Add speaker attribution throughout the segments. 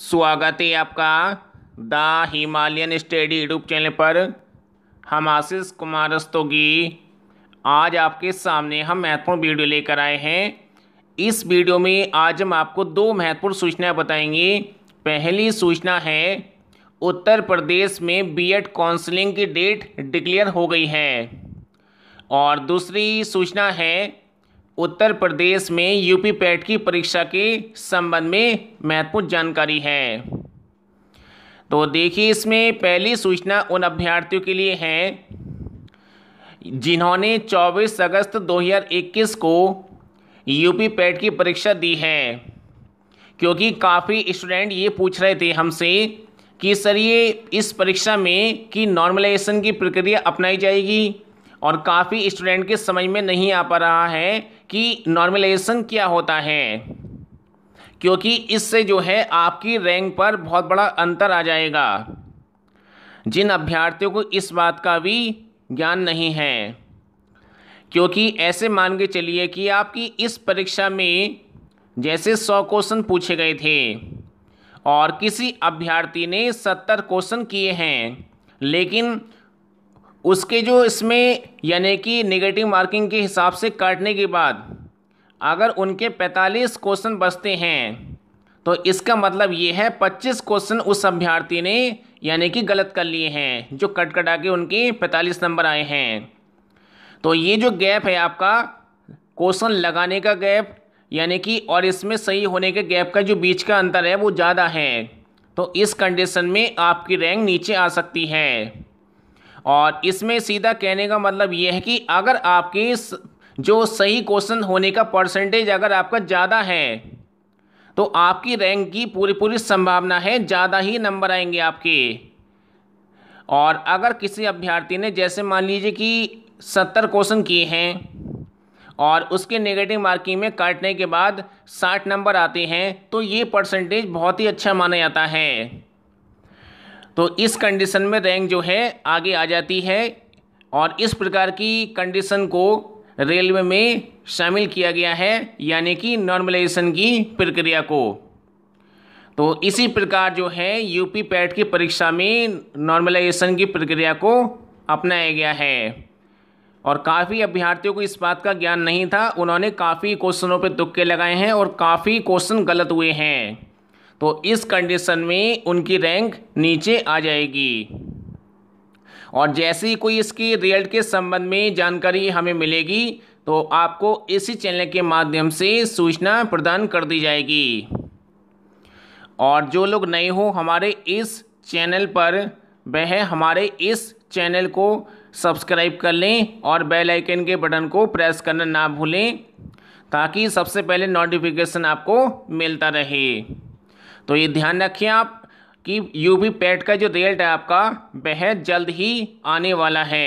Speaker 1: स्वागत है आपका the Himalayan study YouTube channel पर हम आशीष कुमार रस्तोगी आज आपके सामने हम महत्वपूर्ण वीडियो लेकर आए हैं इस वीडियो में आज हम आपको दो महत्वपूर्ण सूचनाएं बताएंगे पहली सूचना है उत्तर प्रदेश में बीएड काउंसलिंग की डेट डिक्लेयर हो गई है और दूसरी सूचना है उत्तर प्रदेश में यूपी पैट की परीक्षा के संबंध में महत्वपूर्ण जानकारी है तो देखिए इसमें पहली सूचना उन अभ्यर्थियों के लिए है जिन्होंने 24 अगस्त 2021 को यूपी पैट की परीक्षा दी है क्योंकि काफ़ी स्टूडेंट ये पूछ रहे थे हमसे कि सर ये इस परीक्षा में कि नॉर्मलाइजेशन की प्रक्रिया अपनाई जाएगी और काफ़ी स्टूडेंट के समझ में नहीं आ पा रहा है कि नॉर्मलाइजेशन क्या होता है क्योंकि इससे जो है आपकी रैंक पर बहुत बड़ा अंतर आ जाएगा जिन अभ्यर्थियों को इस बात का भी ज्ञान नहीं है क्योंकि ऐसे मान के चलिए कि आपकी इस परीक्षा में जैसे सौ क्वेश्चन पूछे गए थे और किसी अभ्यर्थी ने सत्तर क्वेश्चन किए हैं लेकिन उसके जो इसमें यानी कि नेगेटिव मार्किंग के हिसाब से काटने के बाद अगर उनके 45 क्वेश्चन बचते हैं तो इसका मतलब ये है 25 क्वेश्चन उस अभ्यर्थी ने यानी कि गलत कर लिए हैं जो कट कटा के उनके 45 नंबर आए हैं तो ये जो गैप है आपका क्वेश्चन लगाने का गैप यानी कि और इसमें सही होने के गैप का जो बीच का अंतर है वो ज़्यादा है तो इस कंडीशन में आपकी रैंक नीचे आ सकती है और इसमें सीधा कहने का मतलब यह है कि अगर आपकी जो सही क्वेश्चन होने का परसेंटेज अगर आपका ज़्यादा है तो आपकी रैंक की पूरी पूरी संभावना है ज़्यादा ही नंबर आएंगे आपके और अगर किसी अभ्यर्थी ने जैसे मान लीजिए कि सत्तर क्वेश्चन किए हैं और उसके नेगेटिव मार्किंग में काटने के बाद साठ नंबर आते हैं तो ये परसेंटेज बहुत ही अच्छा माना जाता है तो इस कंडीशन में रैंक जो है आगे आ जाती है और इस प्रकार की कंडीशन को रेलवे में शामिल किया गया है यानी कि नॉर्मलाइजेशन की प्रक्रिया को तो इसी प्रकार जो है यूपी पैट की परीक्षा में नॉर्मलाइजेशन की प्रक्रिया को अपनाया गया है और काफ़ी अभ्यर्थियों को इस बात का ज्ञान नहीं था उन्होंने काफ़ी क्वेश्चनों पर तुक्के लगाए हैं और काफ़ी क्वेश्चन गलत हुए हैं तो इस कंडीशन में उनकी रैंक नीचे आ जाएगी और जैसे ही कोई इसकी रिजल्ट के संबंध में जानकारी हमें मिलेगी तो आपको इसी चैनल के माध्यम से सूचना प्रदान कर दी जाएगी और जो लोग नए हो हमारे इस चैनल पर वह हमारे इस चैनल को सब्सक्राइब कर लें और बेल आइकन के बटन को प्रेस करना ना भूलें ताकि सबसे पहले नोटिफिकेशन आपको मिलता रहे तो ये ध्यान रखिए आप कि यूपी पैट का जो रिजल्ट है आपका वह जल्द ही आने वाला है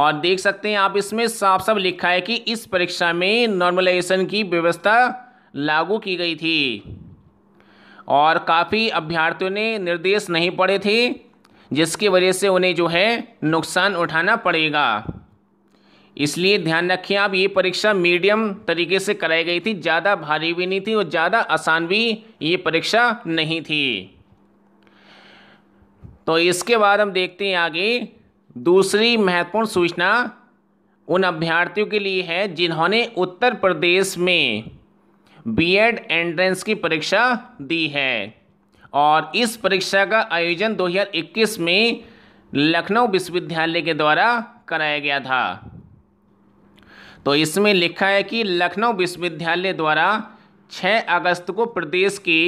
Speaker 1: और देख सकते हैं आप इसमें साफ साफ लिखा है कि इस परीक्षा में नॉर्मलाइजेशन की व्यवस्था लागू की गई थी और काफ़ी अभ्यर्थियों ने निर्देश नहीं पड़े थे जिसकी वजह से उन्हें जो है नुकसान उठाना पड़ेगा इसलिए ध्यान रखिए आप ये परीक्षा मीडियम तरीके से कराई गई थी ज़्यादा भारी भी नहीं थी और ज़्यादा आसान भी ये परीक्षा नहीं थी तो इसके बाद हम देखते हैं आगे दूसरी महत्वपूर्ण सूचना उन अभ्यर्थियों के लिए है जिन्होंने उत्तर प्रदेश में बीएड एंट्रेंस की परीक्षा दी है और इस परीक्षा का आयोजन 2021 में लखनऊ विश्वविद्यालय के द्वारा कराया गया था तो इसमें लिखा है कि लखनऊ विश्वविद्यालय द्वारा 6 अगस्त को प्रदेश के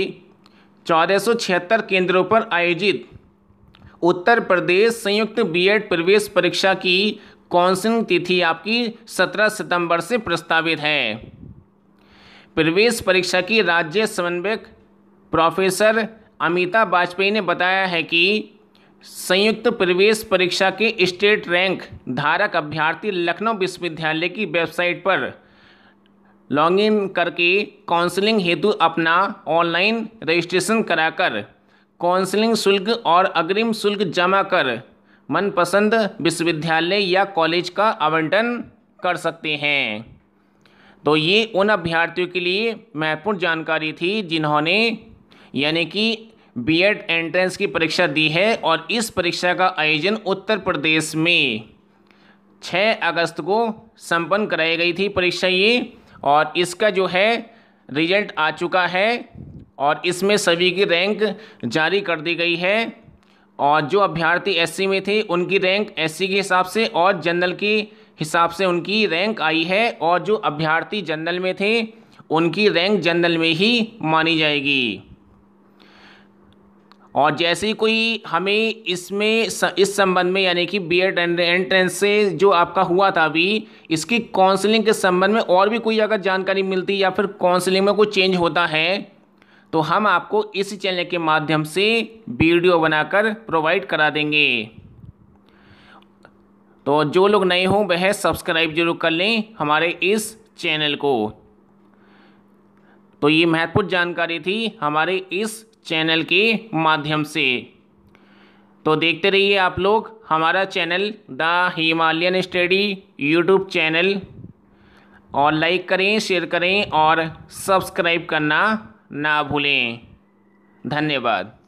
Speaker 1: चौदह केंद्रों पर आयोजित उत्तर प्रदेश संयुक्त बीएड प्रवेश परीक्षा की काउंसलिंग तिथि आपकी 17 सितंबर से प्रस्तावित है प्रवेश परीक्षा की राज्य समन्वयक प्रोफेसर अमिता वाजपेयी ने बताया है कि संयुक्त प्रवेश परीक्षा के स्टेट रैंक धारक अभ्यर्थी लखनऊ विश्वविद्यालय की वेबसाइट पर लॉग इन करके काउंसलिंग हेतु अपना ऑनलाइन रजिस्ट्रेशन कराकर काउंसलिंग शुल्क और अग्रिम शुल्क जमा कर मनपसंद विश्वविद्यालय या कॉलेज का आवंटन कर सकते हैं तो ये उन अभ्यर्थियों के लिए महत्वपूर्ण जानकारी थी जिन्होंने यानी कि बीएड एंट्रेंस की परीक्षा दी है और इस परीक्षा का आयोजन उत्तर प्रदेश में 6 अगस्त को संपन्न कराई गई थी परीक्षा ये और इसका जो है रिजल्ट आ चुका है और इसमें सभी की रैंक जारी कर दी गई है और जो अभ्यर्थी एससी में थे उनकी रैंक एससी के हिसाब से और जनरल के हिसाब से उनकी रैंक आई है और जो अभ्यर्थी जनरल में थे उनकी रैंक जनरल में ही मानी जाएगी और जैसे ही कोई हमें इसमें इस संबंध में यानी कि बी एड एंट्रेंस से जो आपका हुआ था अभी इसकी काउंसलिंग के संबंध में और भी कोई अगर जानकारी मिलती या फिर काउंसलिंग में कोई चेंज होता है तो हम आपको इस चैनल के माध्यम से वीडियो बनाकर प्रोवाइड करा देंगे तो जो लोग नए हों वह सब्सक्राइब जरूर कर लें हमारे इस चैनल को तो ये महत्वपूर्ण जानकारी थी हमारे इस चैनल के माध्यम से तो देखते रहिए आप लोग हमारा channel the Himalayan study YouTube channel और लाइक करें शेयर करें और सब्सक्राइब करना ना भूलें धन्यवाद